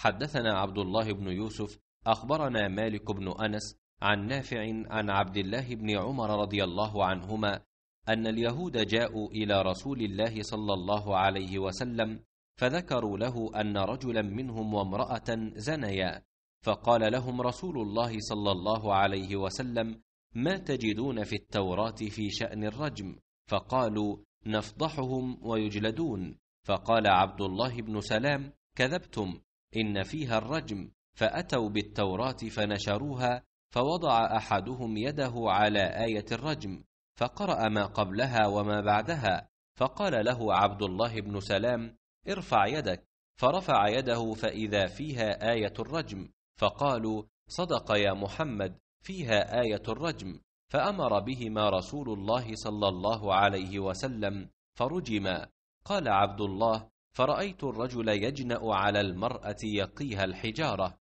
حدثنا عبد الله بن يوسف اخبرنا مالك بن انس عن نافع عن عبد الله بن عمر رضي الله عنهما ان اليهود جاءوا الى رسول الله صلى الله عليه وسلم فذكروا له ان رجلا منهم وامراه زنيا فقال لهم رسول الله صلى الله عليه وسلم ما تجدون في التوراه في شان الرجم فقالوا نفضحهم ويجلدون فقال عبد الله بن سلام كذبتم إن فيها الرجم فأتوا بالتوراة فنشروها فوضع أحدهم يده على آية الرجم فقرأ ما قبلها وما بعدها فقال له عبد الله بن سلام ارفع يدك فرفع يده فإذا فيها آية الرجم فقالوا صدق يا محمد فيها آية الرجم فأمر بهما رسول الله صلى الله عليه وسلم فرجما قال عبد الله فرأيت الرجل يجنأ على المرأة يقيها الحجارة